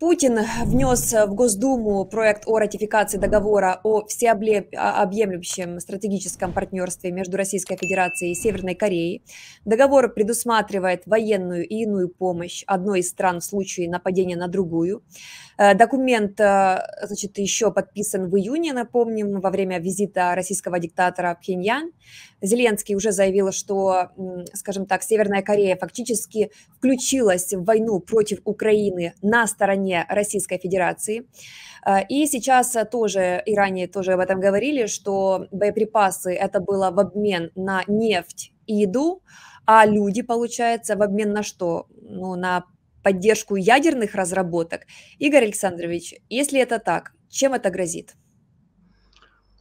Путин внес в Госдуму проект о ратификации договора о всеобъемлющем стратегическом партнерстве между Российской Федерацией и Северной Кореей. Договор предусматривает военную и иную помощь одной из стран в случае нападения на другую. Э, документ э, значит, еще подписан в июне, напомним, во время визита российского диктатора в Пхеньян. Зеленский уже заявил, что, скажем так, Северная Корея фактически включилась в войну против Украины на стороне населения Российской Федерации. Э, и сейчас э, тоже, и ранее тоже об этом говорили, что боеприпасы это было в обмен на нефть и еду, а люди, получается, в обмен на что? Ну, на поддержку ядерных разработок. Игорь Александрович, если это так, чем это грозит?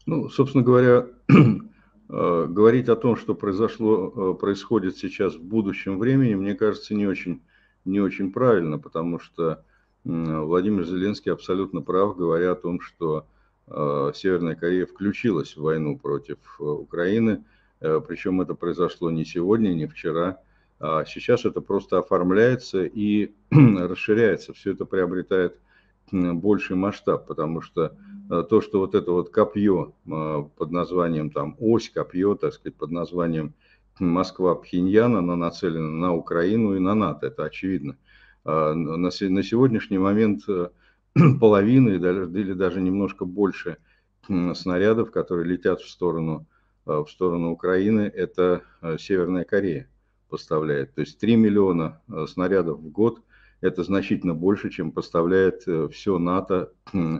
Ну, собственно говоря, э, говорить о том, что произошло, происходит сейчас в будущем времени, мне кажется, не очень, не очень правильно, потому что Владимир Зеленский абсолютно прав, говоря о том, что э, Северная Корея включилась в войну против э, Украины, э, причем это произошло не сегодня, не вчера, а сейчас это просто оформляется и расширяется, все это приобретает больший масштаб, потому что то, что вот это вот копье под названием там ось, копье, так сказать, под названием Москва-Пхеньян, она нацелена на Украину и на НАТО, это очевидно. А, на сегодняшний момент э, половины или даже немножко больше снарядов, которые летят в сторону, э, в сторону Украины, это э, Северная Корея поставляет. То есть 3 миллиона снарядов в год – это значительно больше, чем поставляет все НАТО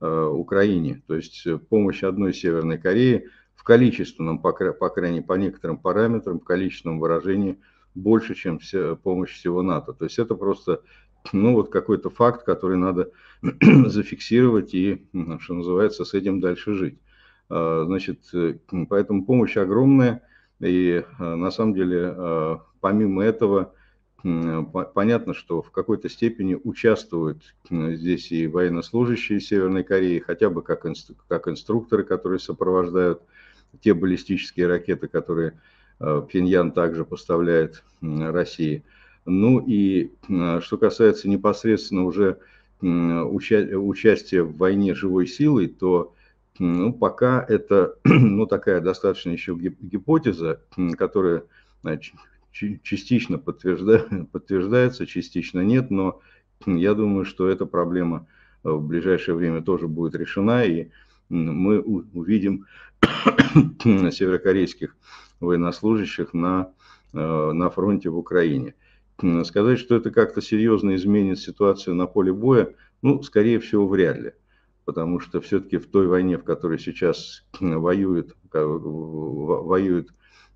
Украине. То есть помощь одной Северной Кореи в количественном, по, по крайней по некоторым параметрам, в количественном выражении – больше, чем вся помощь всего НАТО. То есть это просто ну, вот какой-то факт, который надо зафиксировать и, что называется, с этим дальше жить. А, значит, э, поэтому помощь огромная, и а, на самом деле, а, помимо этого, понятно, что в какой-то степени участвуют здесь и военнослужащие Северной Кореи, хотя бы как, инструкторы, которые сопровождают те баллистические ракеты, которые Э, Пхеньян также поставляет России. Ну и э, что касается непосредственно уже уча- участия в войне живой силой, то ну, пока это ну, такая достаточно еще гипотеза, которая э, частично подтвержда- подтверждается, частично нет, но я думаю, что эта проблема в ближайшее время тоже будет решена, и мы увидим северокорейских военнослужащих на, э, на фронте в Украине. Сказать, что это как-то серьезно изменит ситуацию на поле боя, ну, скорее всего, вряд ли. Потому что все-таки в той войне, в которой сейчас воюет, воюет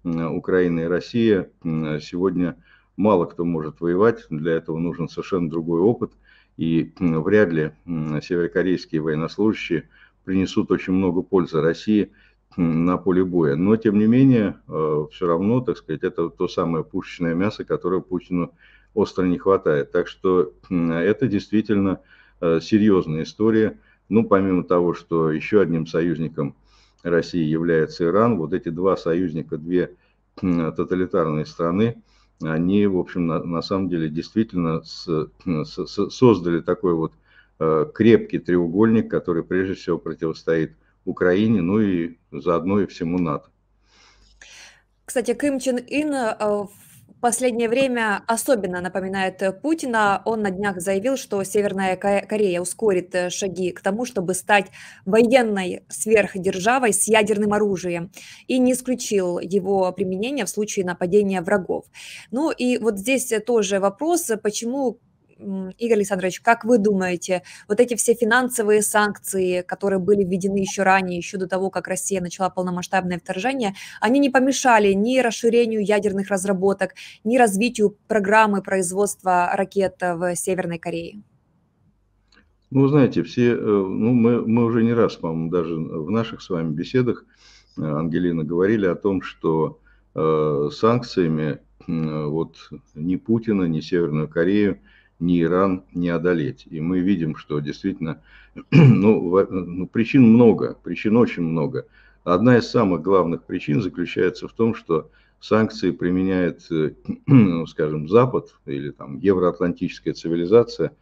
Украина и Россия, сегодня мало кто может воевать. Для этого нужен совершенно другой опыт. И вряд ли северокорейские военнослужащие принесут очень много пользы России – на поле боя. Но, тем не менее, э, все равно, так сказать, это то самое пушечное мясо, которое Путину остро не хватает. Так что это действительно э, серьезная история. Ну, помимо того, что еще одним союзником России является Иран, вот эти два союзника, две тоталитарные страны, они, в общем, на, на самом деле действительно с, с, создали такой вот э, крепкий треугольник, который прежде всего противостоит Украине, ну и заодно и всему НАТО. Кстати, Ким Чен Ин э, в последнее время особенно напоминает э, Путина. Он на днях заявил, что Северная Корея ускорит э, шаги к тому, чтобы стать военной сверхдержавой с ядерным оружием и не исключил его применение в случае нападения врагов. Ну и вот здесь тоже вопрос, почему Игорь Александрович, как вы думаете, вот эти все финансовые санкции, которые были введены еще ранее, еще до того, как Россия начала полномасштабное вторжение, они не помешали ни расширению ядерных разработок, ни развитию программы производства ракет э, в Северной Корее? Ну, знаете, все, э, ну, мы, мы уже не раз, по-моему, даже в наших с вами беседах, э, Ангелина, говорили о том, что э, санкциями э, вот ни Путина, ни Северную Корею ни Иран не одолеть. И мы видим, что действительно, ну, ну, причин много, причин очень много. Одна из самых главных причин заключается в том, что санкции применяет, э, ну, скажем, Запад или там евроатлантическая цивилизация,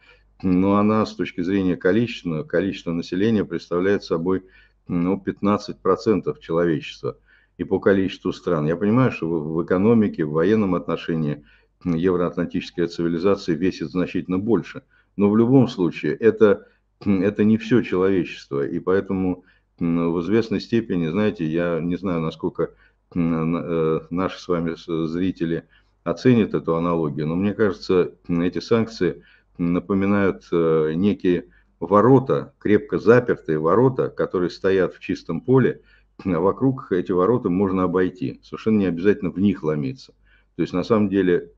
но она с точки зрения количества количества населения представляет собой ну, 15% человечества и по количеству стран. Я понимаю, что в экономике, в военном отношении – евроатлантическая цивилизация весит значительно больше. Но в любом случае это, это не все человечество. И поэтому в известной степени, знаете, я не знаю, насколько э, наши с вами зрители оценят эту аналогию, но мне кажется, эти санкции напоминают э, некие ворота, крепко запертые ворота, которые стоят в чистом поле, а вокруг эти ворота можно обойти, совершенно не обязательно в них ломиться. То есть на самом деле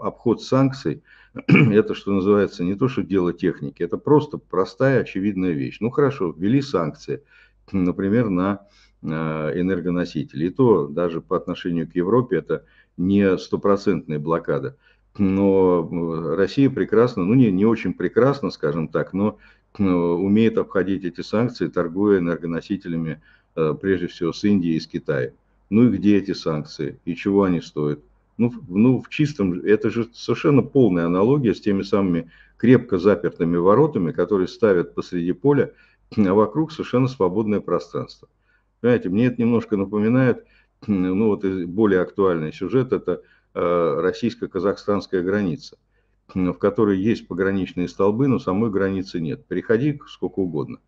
обход санкций – это, что называется, не то, что дело техники, это просто простая, очевидная вещь. Ну хорошо, ввели санкции, например, на э, энергоносители. И то даже по отношению к Европе это не стопроцентная блокада. Но Россия прекрасно, ну не, не очень прекрасно, скажем так, но умеет обходить эти санкции, торгуя энергоносителями э, прежде всего с Индией и с Китаем. Ну и где эти санкции, и чего они стоят? ну, ну, в чистом, это же совершенно полная аналогия с теми самыми крепко запертыми воротами, которые ставят посреди поля, а вокруг совершенно свободное пространство. Понимаете, мне это немножко напоминает, ну вот более актуальный сюжет, это э, российско-казахстанская граница, в которой есть пограничные столбы, но самой границы нет. Переходи сколько угодно.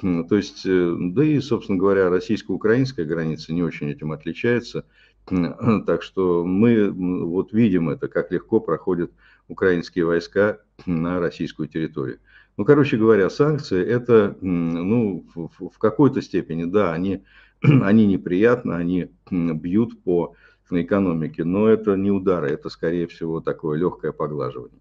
То есть, э, да и, собственно говоря, российско-украинская граница не очень этим отличается. Так что мы вот видим это, как легко проходят украинские войска на российскую территорию. Ну, короче говоря, санкции это, ну, в, в какой-то степени, да, они, они неприятны, они бьют по экономике, но это не удары, это, скорее всего, такое легкое поглаживание.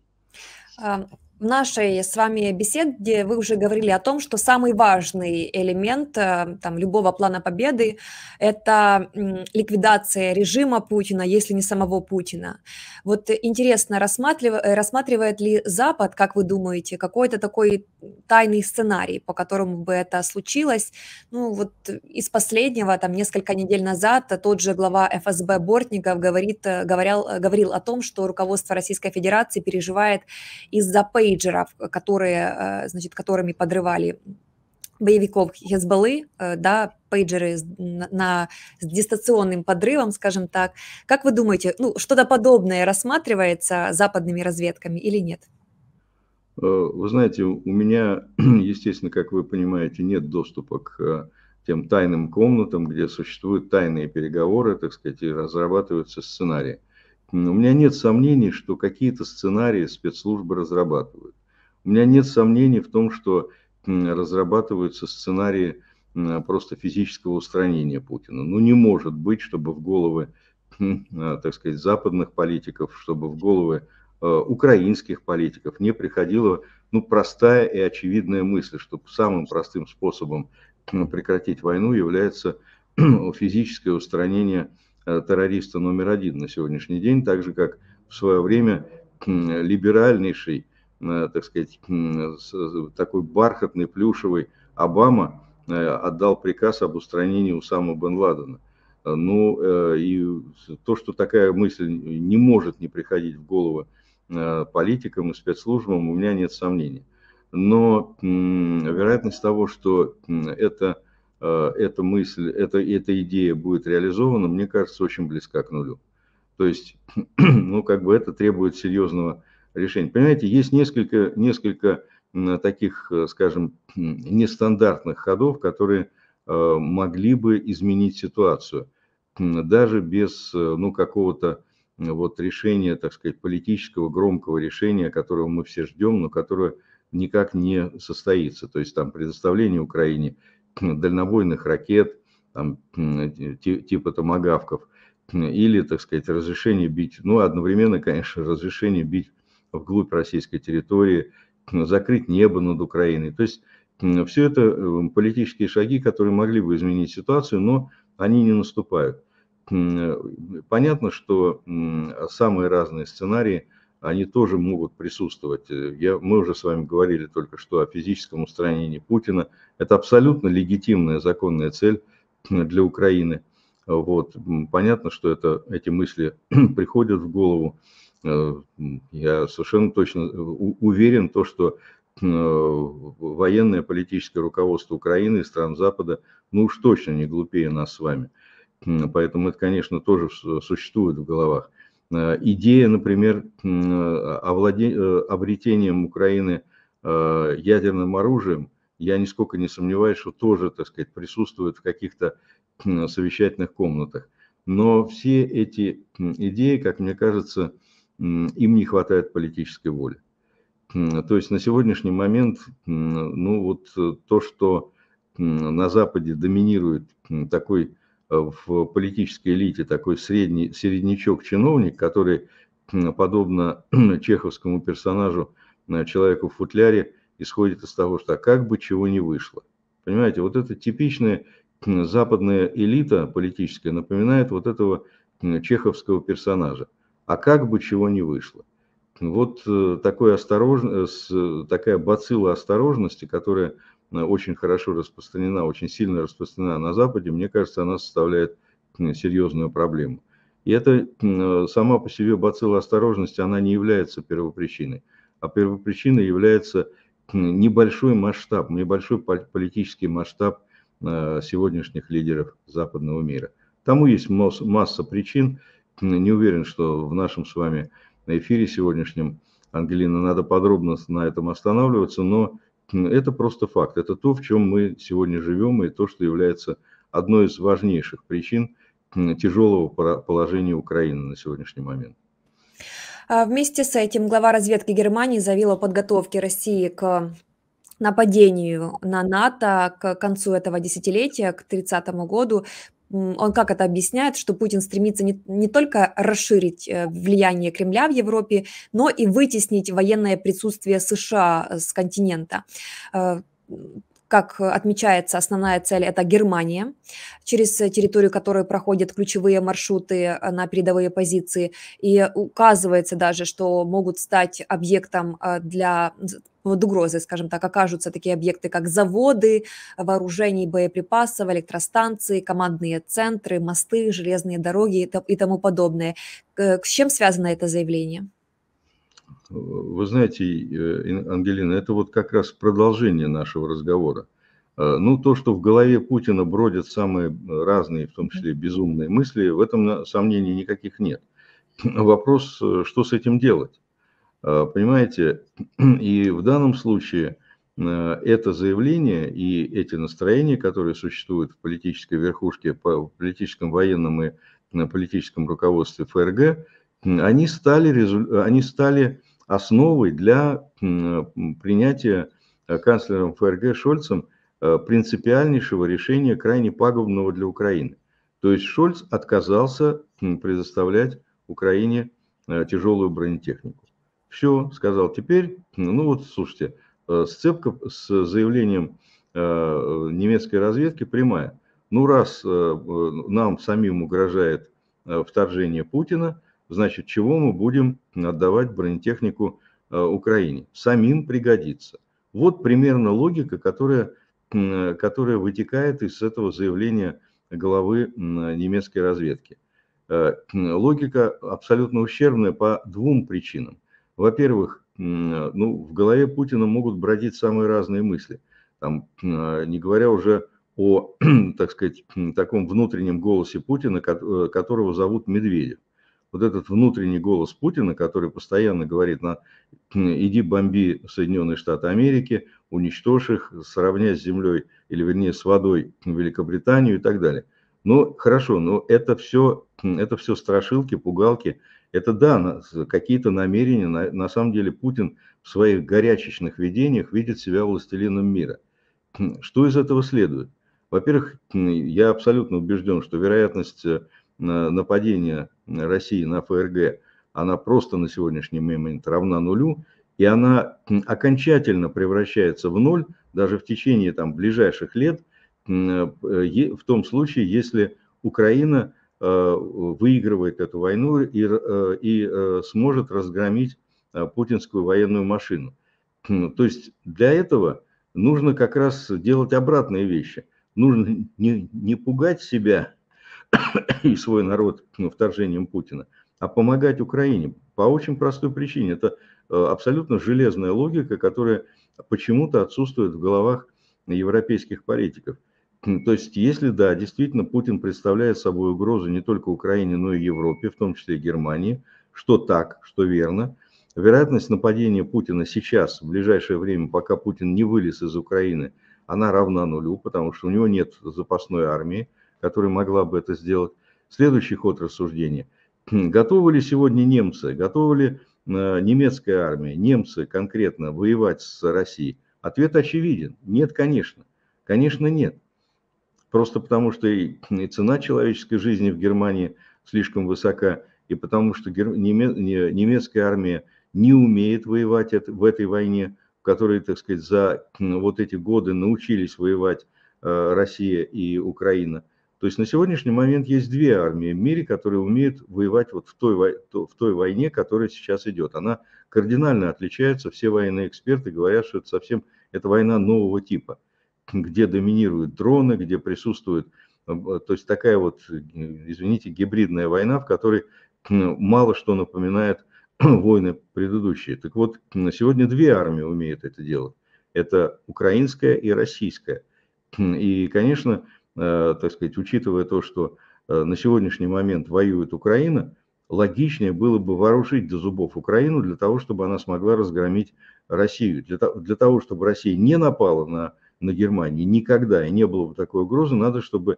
А, в нашей с вами беседе вы уже говорили о том, что самый важный элемент э, там, любого плана победы – это ликвидация режима Путина, если не самого Путина. Вот интересно, рассматривает, э, рассматривает ли Запад, как вы думаете, какой-то такой тайный сценарий, по которому бы это случилось? Ну вот из последнего, там несколько недель назад, тот же глава ФСБ Бортников говорит, э, говорил, говорил о том, что руководство Российской Федерации переживает из-за пей пейджеров, которые, э, значит, которыми подрывали боевиков Хезбаллы, э, да, пейджеры с, на, с дистанционным подрывом, скажем так. Как вы думаете, ну, что-то подобное рассматривается западными разведками или нет? Э, вы знаете, у меня, естественно, как вы понимаете, нет доступа к тем тайным комнатам, где существуют тайные переговоры, так сказать, и разрабатываются сценарии у меня нет сомнений, что какие-то сценарии спецслужбы разрабатывают. У меня нет сомнений в том, что разрабатываются сценарии просто физического устранения Путина. Ну не может быть, чтобы в головы, а, так сказать, западных политиков, чтобы в головы э, украинских политиков не приходила ну, простая и очевидная мысль, что самым простым способом прекратить войну является физическое устранение Э, террориста номер один на сегодняшний день, так же как в свое время либеральнейший, э, так сказать, такой бархатный, плюшевый Обама э, отдал приказ об устранении Усама бен Ладена. Ну и то, что такая мысль не может не приходить в голову политикам и спецслужбам, у меня нет сомнений. Но вероятность того, что это Э, эта мысль, эта, эта идея будет реализована, мне кажется, очень близка к нулю. То есть, ну, как бы это требует серьезного решения. Понимаете, есть несколько, несколько таких, э, скажем, нестандартных ходов, которые э, могли бы изменить ситуацию, даже без, ну, какого-то вот решения, так сказать, политического громкого решения, которого мы все ждем, но которое никак не состоится. То есть там предоставление Украине ну, дальнобойных ракет, там, типа томогавков, или, так сказать, разрешение бить, ну, одновременно, конечно, разрешение бить вглубь российской территории, закрыть небо над Украиной. То есть все это эм, политические шаги, которые могли бы изменить ситуацию, но они не наступают. Понятно, что самые разные сценарии – они тоже могут присутствовать. Э, я, мы уже с вами говорили только что о физическом устранении Путина. Это абсолютно легитимная законная цель э, для Украины. Вот. Понятно, что это, эти мысли приходят в голову. Э, я совершенно точно уверен, то, что военное политическое руководство Украины и стран Запада, ну уж точно не глупее нас с вами. Поэтому это, конечно, тоже существует в головах. Э, идея, например, э, овладе... Э, обретением Украины ядерным оружием, я нисколько не сомневаюсь, что тоже, так сказать, присутствует в каких-то совещательных комнатах. Но все эти идеи, как мне кажется, им не хватает политической воли. То есть на сегодняшний момент, ну вот то, что на Западе доминирует такой в политической элите такой средний, середнячок-чиновник, который, подобно чеховскому персонажу, э, человеку в футляре, исходит из того, что «А как бы чего не вышло. Понимаете, вот эта типичная западная элита политическая напоминает вот этого чеховского персонажа. А как бы чего не вышло. Вот э, такой осторож... Э, такая бацилла осторожности, которая Э, очень хорошо распространена, очень сильно распространена на Западе, мне кажется, она составляет серьезную проблему. И это сама по себе бацилла осторожности, она не является первопричиной. А первопричиной является небольшой масштаб, небольшой политический масштаб э, сегодняшних лидеров западного мира. Тому есть масса причин. Не уверен, что в нашем с вами эфире сегодняшнем, Ангелина, надо подробно на этом останавливаться, но это просто факт. Это то, в чем мы сегодня живем, и то, что является одной из важнейших причин тяжелого положения Украины на сегодняшний момент. А вместе с этим глава разведки Германии заявила о подготовке России к нападению на НАТО к концу этого десятилетия, к 30 году он как это объясняет, что Путин стремится не, не только расширить э, влияние Кремля в Европе, но и вытеснить военное присутствие США э, с континента э, как отмечается, основная цель – это Германия, через территорию которой проходят ключевые маршруты на передовые позиции. И указывается даже, что могут стать объектом для под угрозой, скажем так, окажутся такие объекты, как заводы, вооружений, боеприпасов, электростанции, командные центры, мосты, железные дороги и тому подобное. С чем связано это заявление? Вы знаете, э, Ангелина, это вот как раз продолжение нашего разговора. Э, ну, то, что в голове Путина бродят самые э, разные, в том числе безумные мысли, в этом сомнений никаких нет. Вопрос, что с этим делать? Э, понимаете, и в данном случае э, это заявление и эти настроения, которые существуют в политической верхушке, в политическом военном и на политическом руководстве ФРГ, они стали, они стали основой для принятия э, канцлером ФРГ Шольцем принципиальнейшего решения, крайне пагубного для Украины. То есть Шольц отказался предоставлять Украине тяжелую бронетехнику. Все, сказал, теперь, ну вот слушайте, э, сцепка с заявлением э, немецкой разведки прямая. Ну раз э, нам самим угрожает вторжение Путина, значит, чего мы будем отдавать бронетехнику Украине? Самим пригодится. Вот примерно логика, которая, которая вытекает из этого заявления главы немецкой разведки. Логика абсолютно ущербная по двум причинам – во-первых, э, ну, в голове Путина могут бродить самые разные мысли. Там, э, не говоря уже о, так сказать, таком внутреннем голосе Путина, э, которого зовут Медведев. Вот этот внутренний голос Путина, который постоянно говорит, на, иди бомби Соединенные Штаты Америки, уничтожь их, сравняй с землей, или вернее с водой Великобританию и так далее. Ну, хорошо, но это все, это все страшилки, пугалки, это да, какие-то намерения, на, на самом деле Путин в своих горячечных видениях видит себя властелином мира. Что из этого следует? Во-первых, я абсолютно убежден, что вероятность э, нападения России на ФРГ, она просто на сегодняшний момент равна нулю, и она окончательно превращается в ноль даже в течение там, ближайших лет, э, в том случае, если Украина Э, выигрывает эту войну и, э, и э, сможет разгромить путинскую военную машину. Ну, то есть для этого нужно как раз делать обратные вещи. Нужно не, не пугать себя и свой народ ну, вторжением Путина, а помогать Украине по очень простой причине. Это абсолютно железная логика, которая почему-то отсутствует в головах европейских политиков – ну, то есть, если да, действительно Путин представляет собой угрозу не только Украине, но и Европе, в том числе и Германии, что так, что верно, вероятность нападения Путина сейчас, в ближайшее время, пока Путин не вылез из Украины, она равна нулю, потому что у него нет запасной армии, которая могла бы это сделать. Следующий ход рассуждения. Готовы ли сегодня немцы, готовы ли э, немецкая армия, немцы конкретно воевать с Россией? Ответ очевиден. Нет, конечно. Конечно, нет. Просто потому, что и, и цена человеческой жизни в Германии слишком высока, и потому что гер... немецкая армия не умеет воевать в этой войне, в которой, так сказать, за вот эти годы научились воевать э, Россия и Украина. То есть на сегодняшний момент есть две армии в мире, которые умеют воевать вот в той, в той войне, которая сейчас идет. Она кардинально отличается. Все военные эксперты говорят, что это совсем это война нового типа где доминируют дроны, где присутствует, э, э, то есть такая вот, э, извините, гибридная война, в которой мало что напоминает войны предыдущие. Так вот, сегодня две армии умеют это делать. Это украинская и российская. И, конечно, так сказать, учитывая то, что на сегодняшний момент воюет Украина, логичнее было бы вооружить до зубов Украину для того, чтобы она смогла разгромить Россию. Для, того, чтобы Россия не напала на на Германии. Никогда и не было бы такой угрозы, надо, чтобы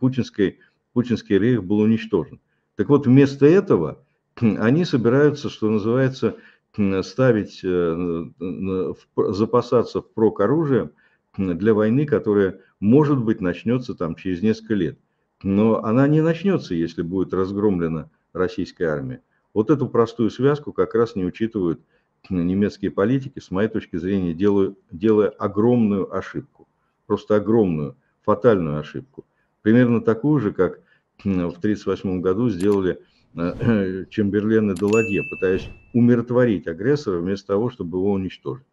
путинский, путинский рейх был уничтожен. Так вот, вместо этого они собираются, что называется, ставить, э, запасаться впрок оружием для войны, которая, может быть, начнется там через несколько лет. Но она не начнется, если будет разгромлена российская армия. Вот эту простую связку как раз не учитывают немецкие политики, с моей точки зрения, делают, делая огромную ошибку, просто огромную, фатальную ошибку. Примерно такую же, как в 1938 году сделали э, э, Чемберлен и Даладье, пытаясь умиротворить агрессора вместо того, чтобы его уничтожить.